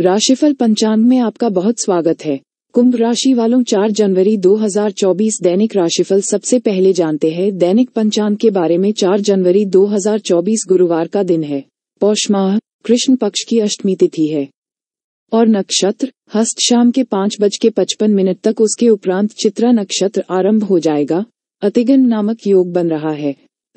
राशिफल पंचांग में आपका बहुत स्वागत है कुंभ राशि वालों 4 जनवरी 2024 दैनिक राशिफल सबसे पहले जानते हैं दैनिक पंचांग के बारे में 4 जनवरी 2024 गुरुवार का दिन है पौष माह कृष्ण पक्ष की अष्टमी तिथि है और नक्षत्र हस्त शाम के पाँच बज के पचपन मिनट तक उसके उपरांत चित्रा नक्षत्र आरंभ हो जाएगा अतिगन नामक योग बन रहा है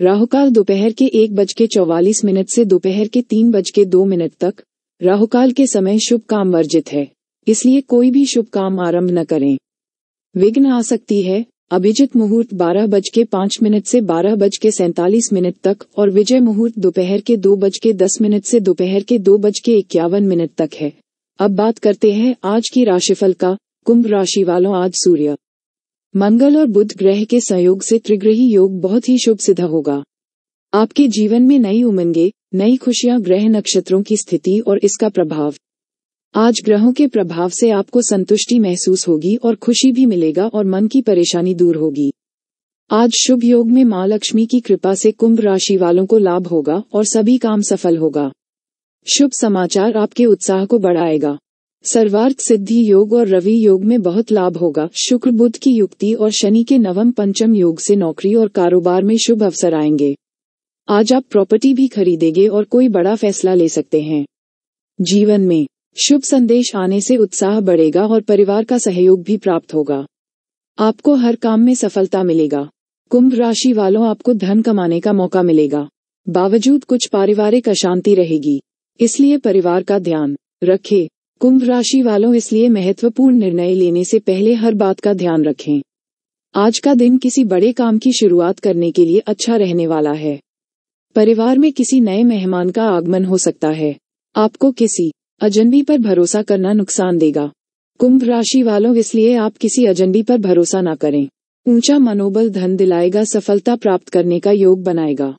राहुकाल दोपहर के एक बज के चौवालीस मिनट से दोपहर के तीन बज के दो मिनट तक राहुकाल के समय शुभ काम वर्जित है इसलिए कोई भी शुभ काम आरंभ न करें विघ्न आ सकती है अभिजित मुहूर्त बारह बज के पांच मिनट से बारह बज के सैतालीस मिनट तक और विजय मुहूर्त दोपहर के दो बज के दस मिनट से दोपहर के दो बज के इक्यावन मिनट तक है अब बात करते हैं आज की राशिफल का कुंभ राशि वालों आज सूर्य मंगल और बुध ग्रह के संयोग से त्रिग्रही योग बहुत ही शुभ सिद्ध होगा आपके जीवन में नई उमंगे नई खुशियां ग्रह नक्षत्रों की स्थिति और इसका प्रभाव आज ग्रहों के प्रभाव से आपको संतुष्टि महसूस होगी और खुशी भी मिलेगा और मन की परेशानी दूर होगी आज शुभ योग में मां लक्ष्मी की कृपा से कुंभ राशि वालों को लाभ होगा और सभी काम सफल होगा शुभ समाचार आपके उत्साह को बढ़ाएगा सर्वार्थ सिद्धि योग और रवि योग में बहुत लाभ होगा शुक्र बुद्ध की युक्ति और शनि के नवम पंचम योग से नौकरी और कारोबार में शुभ अवसर आएंगे आज आप प्रॉपर्टी भी खरीदेंगे और कोई बड़ा फैसला ले सकते हैं जीवन में शुभ संदेश आने से उत्साह बढ़ेगा और परिवार का सहयोग भी प्राप्त होगा आपको हर काम में सफलता मिलेगा कुंभ राशि वालों आपको धन कमाने का मौका मिलेगा बावजूद कुछ पारिवारिक अशांति रहेगी इसलिए परिवार का ध्यान रखें कुंभ राशि वालों इसलिए महत्वपूर्ण निर्णय लेने से पहले हर बात का ध्यान रखें आज का दिन किसी बड़े काम की शुरुआत करने के लिए अच्छा रहने वाला है परिवार में किसी नए मेहमान का आगमन हो सकता है आपको किसी अजनबी पर भरोसा करना नुकसान देगा कुंभ राशि वालों इसलिए आप किसी अजनबी पर भरोसा न करें ऊंचा मनोबल धन दिलाएगा सफलता प्राप्त करने का योग बनाएगा